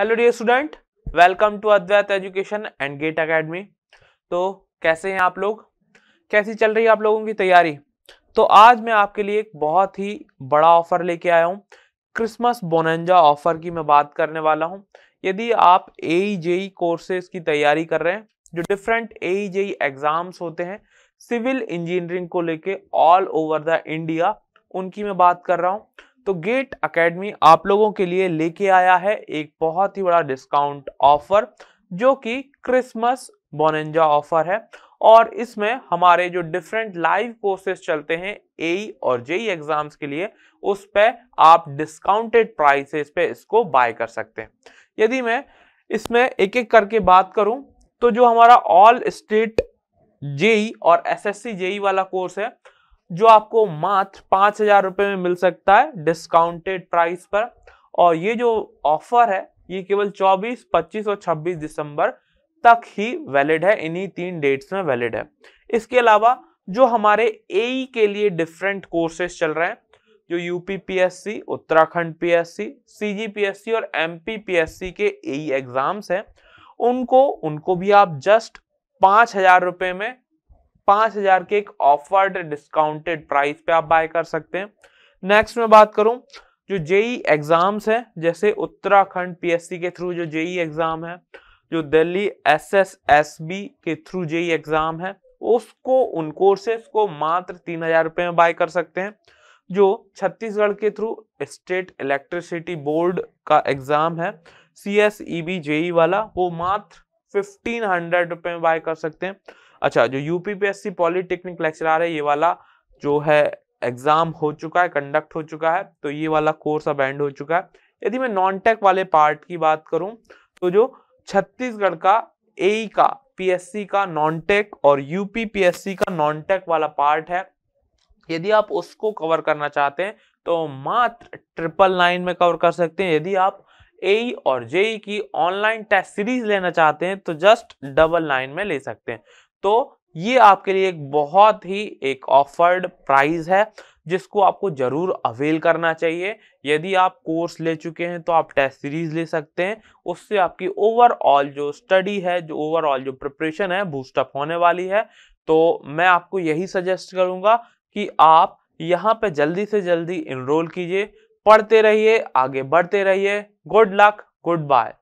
hello dear student welcome to Advait education and GATE academy तो कैसे हैं आप लोग कैसी चल रही है आप लोगों की तैयारी तो आज मैं आपके लिए एक बहुत ही बड़ा ऑफर लेके आया हूँ क्रिसमस बोनंजा ऑफर की मैं बात करने वाला हूँ यदि आप ए जेई कोर्सेज की तैयारी कर रहे हैं जो डिफरेंट ए जेई एग्जाम्स होते हैं सिविल इंजीनियरिंग को लेके ऑल ओवर द इंडिया उनकी मैं बात कर रहा हूँ तो गेट अकेडमी आप लोगों के लिए लेके आया है एक बहुत ही बड़ा डिस्काउंट ऑफर जो कि क्रिसमस बोनेंजा ऑफर है और इसमें हमारे जो डिफरेंट लाइव कोर्सेज चलते हैं ए e और जे e एग्जाम्स के लिए उस पर आप डिस्काउंटेड प्राइसेस पे इसको बाय कर सकते हैं यदि मैं इसमें एक एक करके बात करूं तो जो हमारा ऑल स्टेट जेई और एसएससी जेई e वाला कोर्स है जो आपको मात्र पांच हजार रुपए में मिल सकता है डिस्काउंटेड प्राइस पर और ये जो ऑफर है ये केवल 24, 25 और 26 दिसंबर तक ही वैलिड है इन्हीं तीन डेट्स में वैलिड है इसके अलावा जो हमारे ए e के लिए डिफरेंट कोर्सेज चल रहे हैं जो UP PSC Uttarakhand PSC CGPSC और एमपी पीएससी के ए एग्जाम्स e हैं उनको उनको भी आप जस्ट पाँच हजार रुपये में पांच हजार के एक ऑफर्ड डिस्काउंटेड प्राइस पे आप बाय कर सकते हैं नेक्स्ट में बात करूं जो जेई एग्जाम्स है जैसे उत्तराखंड पीएससी के थ्रू जो जेई एग्जाम e है जो दिल्ली एसएसएसबी के थ्रू जेई एग्जाम है उसको उन कोर्सेस को मात्र तीन हजार रुपये में बाय कर सकते हैं जो छत्तीसगढ़ के थ्रू स्टेट इलेक्ट्रिसिटी बोर्ड का एग्जाम है C S E B JE वाला वो मात्र फिफ्टीन हंड्रेड रुपये में बाय कर सकते हैं अच्छा जो यूपीपीएससी पॉलिटेक्निक लेक्चरार है ये वाला जो है एग्जाम हो चुका है कंडक्ट हो चुका है तो ये वाला कोर्स अब एंड हो चुका है यदि मैं नॉन टेक वाले पार्ट की बात करूं तो जो छत्तीसगढ़ का ए का पीएससी का नॉन टेक और यूपी पीएससी का नॉन टेक वाला पार्ट है यदि आप उसको कवर करना चाहते हैं तो मात्र ट्रिपल नाइन में कवर कर सकते हैं यदि आप ए और जेई e की ऑनलाइन टेस्ट सीरीज लेना चाहते हैं तो जस्ट डबल नाइन में ले सकते हैं तो ये आपके लिए एक बहुत ही एक ऑफर्ड प्राइस है जिसको आपको जरूर अवेल करना चाहिए यदि आप कोर्स ले चुके हैं तो आप टेस्ट सीरीज ले सकते हैं उससे आपकी ओवरऑल जो स्टडी है जो ओवरऑल जो प्रिपरेशन है बूस्टअप होने वाली है तो मैं आपको यही सजेस्ट करूंगा कि आप यहाँ पे जल्दी से जल्दी इनरोल कीजिए पढ़ते रहिए आगे बढ़ते रहिए गुड लक गुड बाय